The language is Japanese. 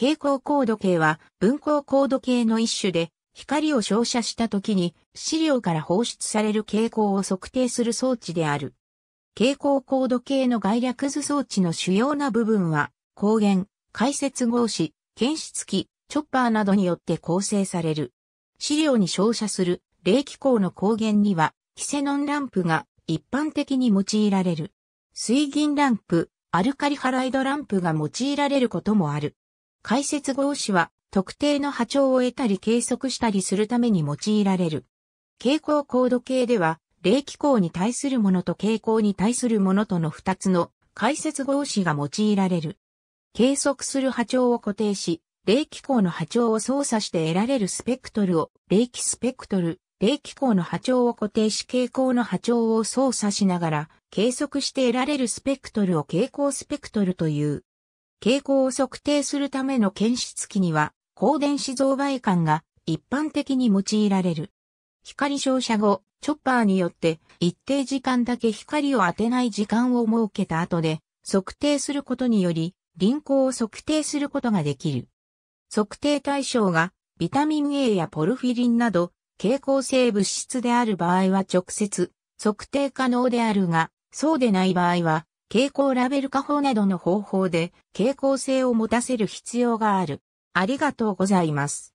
蛍光高度計は分光高度計の一種で、光を照射した時に資料から放出される蛍光を測定する装置である。蛍光高度計の概略図装置の主要な部分は、光源、解説合子、検出器、チョッパーなどによって構成される。資料に照射する冷気孔の光源には、キセノンランプが一般的に用いられる。水銀ランプ、アルカリハライドランプが用いられることもある。解説合詞は特定の波長を得たり計測したりするために用いられる。傾向高度計では、冷気候に対するものと傾向に対するものとの二つの解説合詞が用いられる。計測する波長を固定し、冷気候の波長を操作して得られるスペクトルを、冷気スペクトル、冷気候の波長を固定し傾向の波長を操作しながら、計測して得られるスペクトルを傾向スペクトルという。傾向を測定するための検出器には、光電子増倍管が一般的に用いられる。光照射後、チョッパーによって一定時間だけ光を当てない時間を設けた後で測定することにより輪行を測定することができる。測定対象がビタミン A やポルフィリンなど蛍光性物質である場合は直接測定可能であるが、そうでない場合は蛍光ラベル化法などの方法で、傾向性を持たせる必要がある。ありがとうございます。